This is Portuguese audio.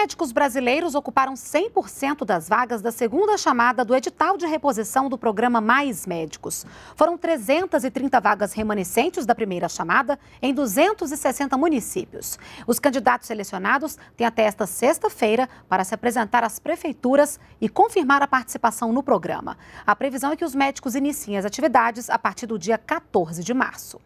médicos brasileiros ocuparam 100% das vagas da segunda chamada do edital de reposição do programa Mais Médicos. Foram 330 vagas remanescentes da primeira chamada em 260 municípios. Os candidatos selecionados têm até esta sexta-feira para se apresentar às prefeituras e confirmar a participação no programa. A previsão é que os médicos iniciem as atividades a partir do dia 14 de março.